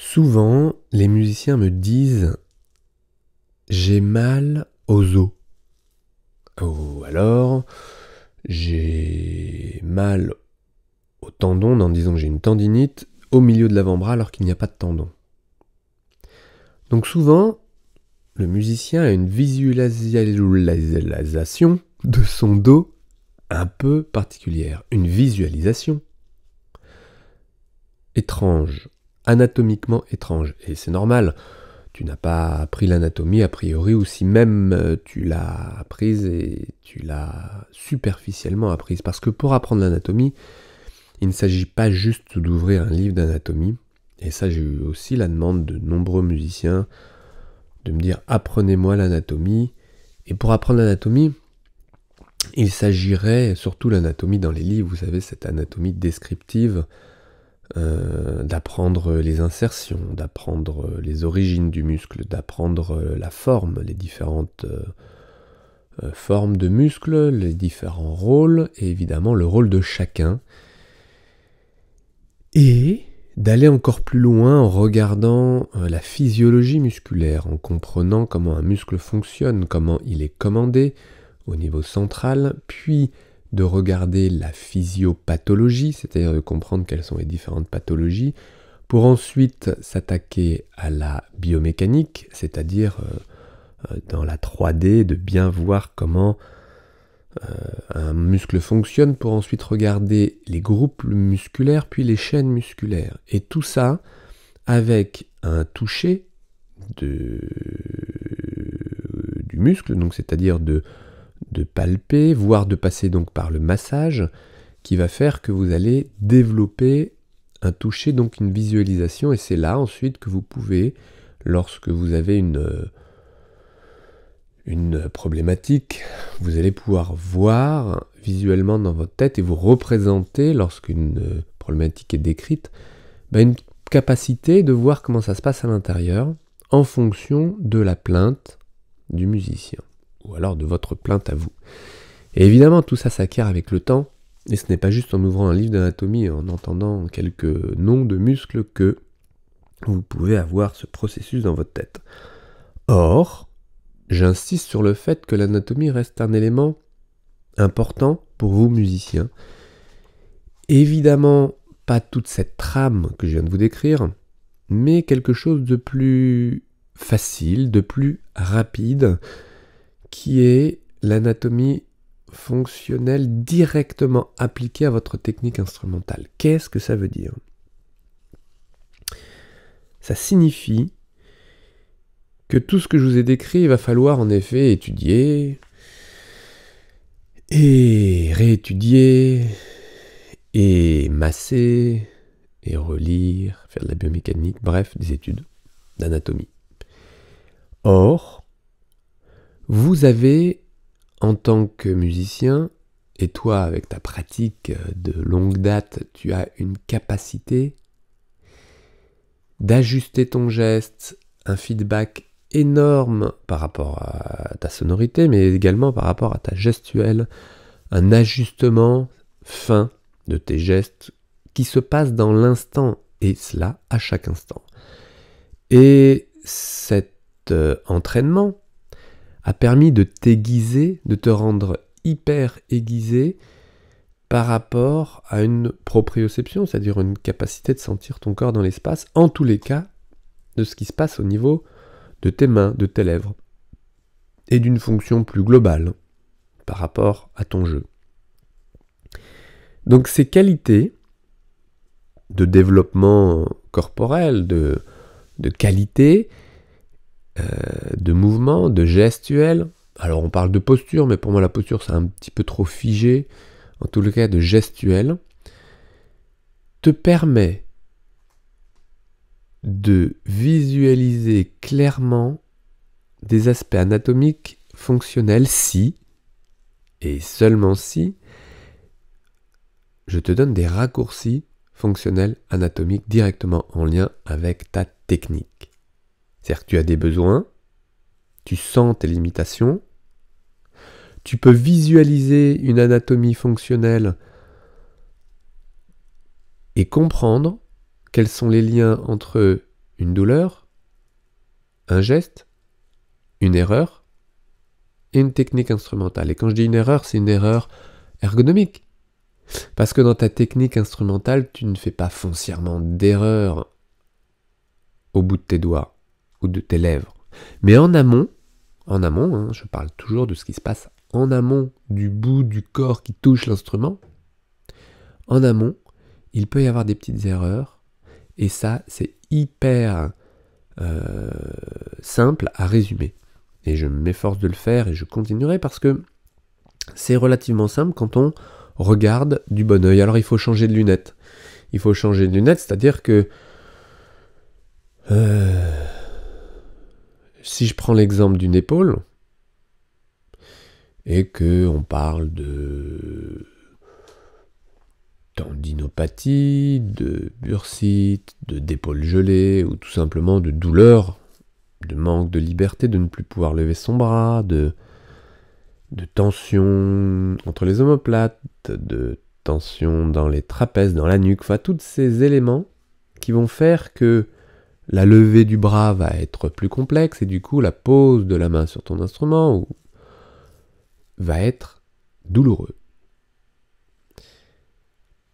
Souvent, les musiciens me disent j'ai mal aux os. Ou alors j'ai mal au tendons » en disant que j'ai une tendinite au milieu de l'avant-bras alors qu'il n'y a pas de tendon. Donc souvent, le musicien a une visualisation de son dos un peu particulière, une visualisation étrange, anatomiquement étrange. Et c'est normal, tu n'as pas appris l'anatomie a priori, ou si même euh, tu l'as apprise et tu l'as superficiellement apprise. Parce que pour apprendre l'anatomie, il ne s'agit pas juste d'ouvrir un livre d'anatomie. Et ça, j'ai eu aussi la demande de nombreux musiciens de me dire apprenez-moi l'anatomie. Et pour apprendre l'anatomie, il s'agirait surtout l'anatomie dans les livres, vous savez, cette anatomie descriptive euh, d'apprendre les insertions, d'apprendre les origines du muscle, d'apprendre euh, la forme, les différentes euh, formes de muscles, les différents rôles et évidemment le rôle de chacun. Et d'aller encore plus loin en regardant la physiologie musculaire, en comprenant comment un muscle fonctionne, comment il est commandé au niveau central, puis de regarder la physiopathologie, c'est-à-dire de comprendre quelles sont les différentes pathologies, pour ensuite s'attaquer à la biomécanique, c'est-à-dire euh, euh, dans la 3D, de bien voir comment euh, un muscle fonctionne, pour ensuite regarder les groupes musculaires, puis les chaînes musculaires. Et tout ça avec un toucher du muscle, donc c'est-à-dire de de palper, voire de passer donc par le massage, qui va faire que vous allez développer un toucher, donc une visualisation, et c'est là ensuite que vous pouvez, lorsque vous avez une, euh, une problématique, vous allez pouvoir voir visuellement dans votre tête et vous représenter, lorsqu'une euh, problématique est décrite, ben, une capacité de voir comment ça se passe à l'intérieur en fonction de la plainte du musicien ou alors de votre plainte à vous. Et évidemment, tout ça s'acquiert avec le temps, et ce n'est pas juste en ouvrant un livre d'anatomie et en entendant quelques noms de muscles que vous pouvez avoir ce processus dans votre tête. Or, j'insiste sur le fait que l'anatomie reste un élément important pour vous musiciens. Évidemment, pas toute cette trame que je viens de vous décrire, mais quelque chose de plus facile, de plus rapide, qui est l'anatomie fonctionnelle directement appliquée à votre technique instrumentale. Qu'est-ce que ça veut dire Ça signifie que tout ce que je vous ai décrit, il va falloir en effet étudier et réétudier et masser et relire, faire de la biomécanique, bref, des études d'anatomie. Or, vous avez, en tant que musicien, et toi avec ta pratique euh, de longue date, tu as une capacité d'ajuster ton geste, un feedback énorme par rapport à ta sonorité, mais également par rapport à ta gestuelle, un ajustement fin de tes gestes qui se passe dans l'instant, et cela à chaque instant. Et cet euh, entraînement, a permis de t'aiguiser, de te rendre hyper aiguisé par rapport à une proprioception, c'est-à-dire une capacité de sentir ton corps dans l'espace, en tous les cas, de ce qui se passe au niveau de tes mains, de tes lèvres, et d'une fonction plus globale par rapport à ton jeu. Donc ces qualités de développement corporel, de, de qualité, euh, de mouvement, de gestuel. Alors on parle de posture, mais pour moi la posture c'est un petit peu trop figé. En tout cas de gestuel te permet de visualiser clairement des aspects anatomiques fonctionnels si, et seulement si, je te donne des raccourcis fonctionnels anatomiques directement en lien avec ta technique. C'est-à-dire que tu as des besoins, tu sens tes limitations, tu peux visualiser une anatomie fonctionnelle et comprendre quels sont les liens entre une douleur, un geste, une erreur et une technique instrumentale. Et quand je dis une erreur, c'est une erreur ergonomique. Parce que dans ta technique instrumentale, tu ne fais pas foncièrement d'erreur au bout de tes doigts ou de tes lèvres. Mais en amont, en amont, hein, je parle toujours de ce qui se passe en amont du bout du corps qui touche l'instrument, en amont, il peut y avoir des petites erreurs, et ça, c'est hyper euh, simple à résumer. Et je m'efforce de le faire et je continuerai parce que c'est relativement simple quand on regarde du bon oeil. Alors il faut changer de lunettes. Il faut changer de lunettes, c'est-à-dire que euh, si je prends l'exemple d'une épaule, et que on parle de tendinopathie, de bursite, de d'épaule gelée, ou tout simplement de douleur, de manque de liberté, de ne plus pouvoir lever son bras, de, de tension entre les omoplates, de tension dans les trapèzes, dans la nuque, enfin tous ces éléments qui vont faire que la levée du bras va être plus complexe et du coup la pose de la main sur ton instrument va être douloureux.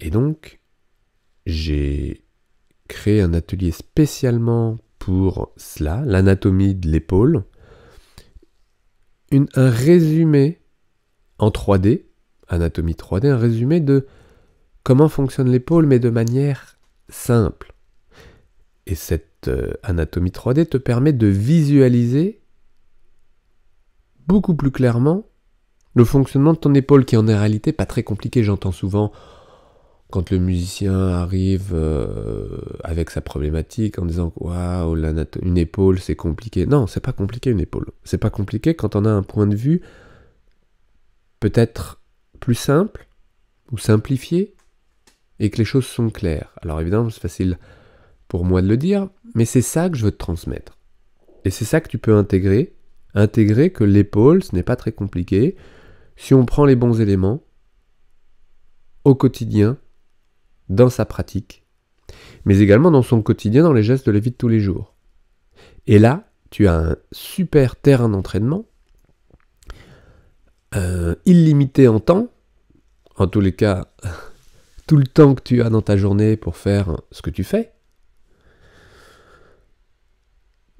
Et donc, j'ai créé un atelier spécialement pour cela, l'anatomie de l'épaule, un résumé en 3D, anatomie 3D, un résumé de comment fonctionne l'épaule, mais de manière simple et cette euh, anatomie 3D te permet de visualiser beaucoup plus clairement le fonctionnement de ton épaule qui en est réalité pas très compliqué. J'entends souvent quand le musicien arrive euh, avec sa problématique en disant waouh une épaule c'est compliqué. Non, c'est pas compliqué une épaule. C'est pas compliqué quand on a un point de vue peut-être plus simple ou simplifié et que les choses sont claires. Alors évidemment c'est facile pour moi de le dire, mais c'est ça que je veux te transmettre. Et c'est ça que tu peux intégrer. Intégrer que l'épaule, ce n'est pas très compliqué. Si on prend les bons éléments, au quotidien, dans sa pratique, mais également dans son quotidien, dans les gestes de la vie de tous les jours. Et là, tu as un super terrain d'entraînement, euh, illimité en temps, en tous les cas, tout le temps que tu as dans ta journée pour faire ce que tu fais,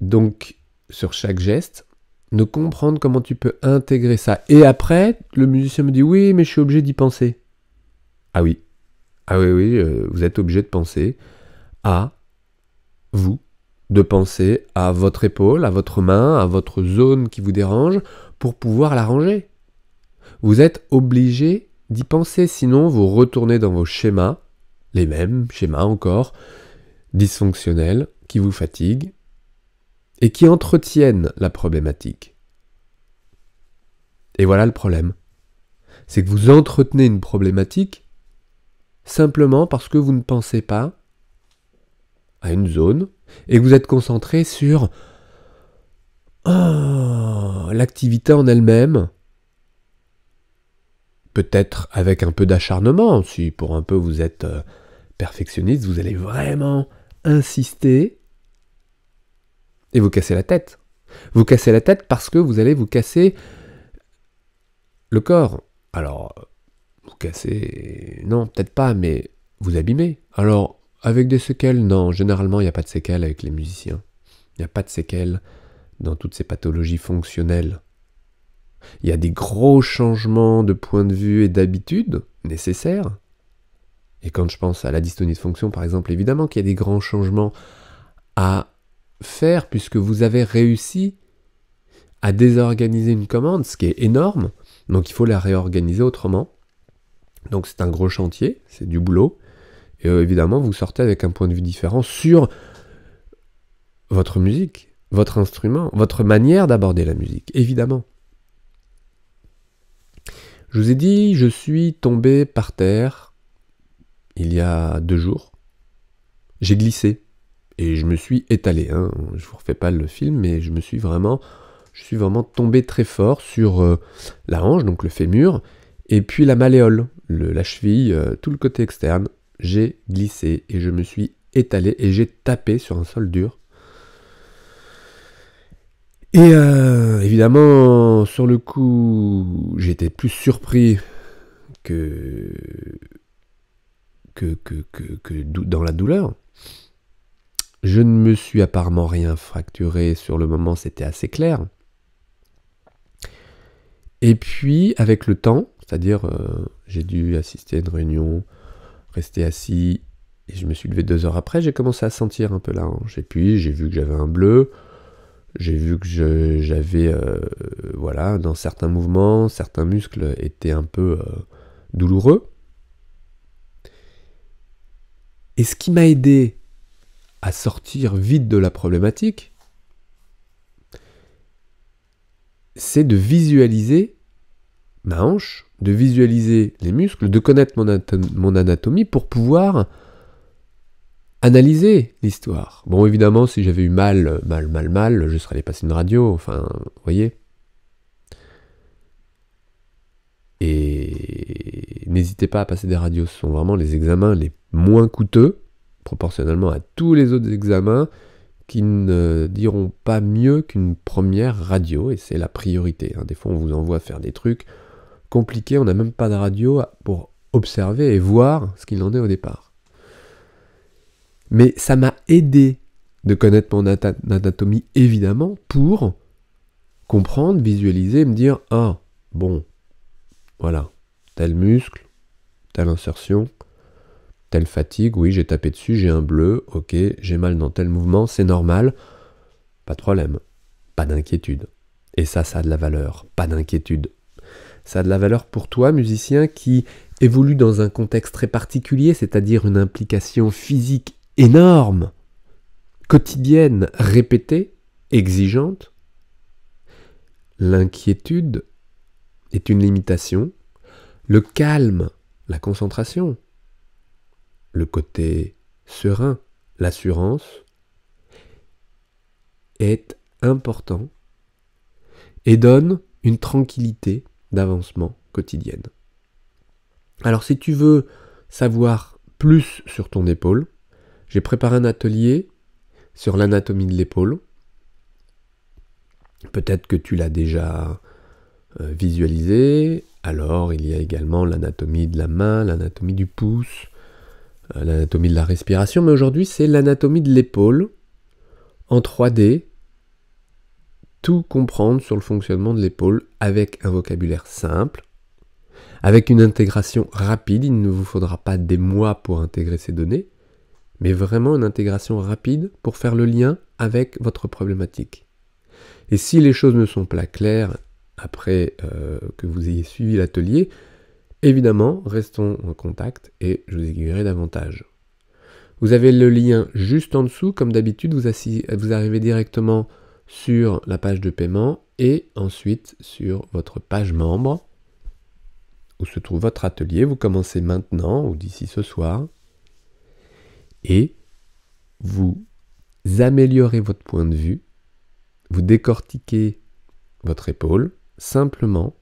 Donc, sur chaque geste, ne comprendre comment tu peux intégrer ça. Et après, le musicien me dit oui, mais je suis obligé d'y penser. Ah oui, ah oui, oui, euh, vous êtes obligé de penser à vous, de penser à votre épaule, à votre main, à votre zone qui vous dérange pour pouvoir l'arranger. Vous êtes obligé d'y penser, sinon vous retournez dans vos schémas, les mêmes schémas encore, dysfonctionnels, qui vous fatiguent, et qui entretiennent la problématique. Et voilà le problème. C'est que vous entretenez une problématique simplement parce que vous ne pensez pas à une zone et que vous êtes concentré sur oh, l'activité en elle-même. Peut-être avec un peu d'acharnement, si pour un peu vous êtes euh, perfectionniste, vous allez vraiment insister et vous cassez la tête. Vous cassez la tête parce que vous allez vous casser le corps. Alors, vous cassez, non, peut-être pas, mais vous abîmez. Alors, avec des séquelles, non, généralement, il n'y a pas de séquelles avec les musiciens. Il n'y a pas de séquelles dans toutes ces pathologies fonctionnelles. Il y a des gros changements de point de vue et d'habitude nécessaires. Et quand je pense à la dystonie de fonction, par exemple, évidemment qu'il y a des grands changements à faire puisque vous avez réussi à désorganiser une commande, ce qui est énorme. Donc il faut la réorganiser autrement. Donc c'est un gros chantier, c'est du boulot. Et euh, évidemment, vous sortez avec un point de vue différent sur votre musique, votre instrument, votre manière d'aborder la musique, évidemment. Je vous ai dit, je suis tombé par terre il y a deux jours. J'ai glissé. Et je me suis étalé, hein. je vous refais pas le film, mais je me suis vraiment, je suis vraiment tombé très fort sur euh, la hanche, donc le fémur, et puis la malléole, la cheville, euh, tout le côté externe. J'ai glissé et je me suis étalé et j'ai tapé sur un sol dur. Et euh, évidemment, sur le coup, j'étais plus surpris que, que, que, que, dans la douleur. Je ne me suis apparemment rien fracturé sur le moment, c'était assez clair. Et puis, avec le temps, c'est-à-dire, euh, j'ai dû assister à une réunion, rester assis, et je me suis levé deux heures après, j'ai commencé à sentir un peu la hanche. Et puis, j'ai vu que j'avais un bleu, j'ai vu que j'avais, euh, voilà, dans certains mouvements, certains muscles étaient un peu euh, douloureux. Et ce qui m'a aidé à sortir vite de la problématique, c'est de visualiser ma hanche, de visualiser les muscles, de connaître mon, mon anatomie pour pouvoir analyser l'histoire. Bon, évidemment, si j'avais eu mal, mal, mal, mal, je serais allé passer une radio, enfin, vous voyez. Et n'hésitez pas à passer des radios, ce sont vraiment les examens les moins coûteux proportionnellement à tous les autres examens qui ne diront pas mieux qu'une première radio, et c'est la priorité. Hein. Des fois, on vous envoie faire des trucs compliqués, on n'a même pas de radio pour observer et voir ce qu'il en est au départ. Mais ça m'a aidé de connaître mon anatomie, évidemment, pour comprendre, visualiser, me dire, ah, bon, voilà, tel muscle, telle insertion, telle fatigue, oui, j'ai tapé dessus, j'ai un bleu, ok, j'ai mal dans tel mouvement, c'est normal, pas de problème, pas d'inquiétude. Et ça, ça a de la valeur, pas d'inquiétude. Ça a de la valeur pour toi, musicien, qui évolue dans un contexte très particulier, c'est-à-dire une implication physique énorme, quotidienne, répétée, exigeante. L'inquiétude est une limitation. Le calme, la concentration, le côté serein, l'assurance, est important et donne une tranquillité d'avancement quotidienne. Alors si tu veux savoir plus sur ton épaule, j'ai préparé un atelier sur l'anatomie de l'épaule. Peut-être que tu l'as déjà euh, visualisé. Alors il y a également l'anatomie de la main, l'anatomie du pouce, euh, l'anatomie de la respiration, mais aujourd'hui c'est l'anatomie de l'épaule en 3D, tout comprendre sur le fonctionnement de l'épaule avec un vocabulaire simple, avec une intégration rapide, il ne vous faudra pas des mois pour intégrer ces données, mais vraiment une intégration rapide pour faire le lien avec votre problématique. Et si les choses ne sont pas claires après euh, que vous ayez suivi l'atelier, Évidemment, restons en contact et je vous aiguillerai davantage. Vous avez le lien juste en dessous, comme d'habitude, vous arrivez directement sur la page de paiement et ensuite sur votre page membre où se trouve votre atelier. Vous commencez maintenant ou d'ici ce soir et vous améliorez votre point de vue, vous décortiquez votre épaule simplement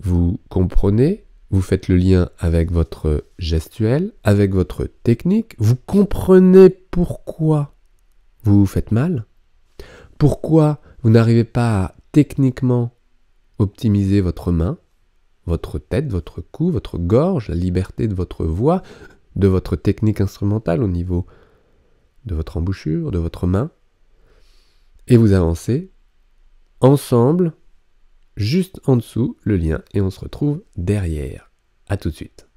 vous comprenez, vous faites le lien avec votre gestuelle, avec votre technique, vous comprenez pourquoi vous vous faites mal, pourquoi vous n'arrivez pas à techniquement optimiser votre main, votre tête, votre cou, votre gorge, la liberté de votre voix, de votre technique instrumentale au niveau de votre embouchure, de votre main, et vous avancez ensemble juste en dessous le lien et on se retrouve derrière. A tout de suite.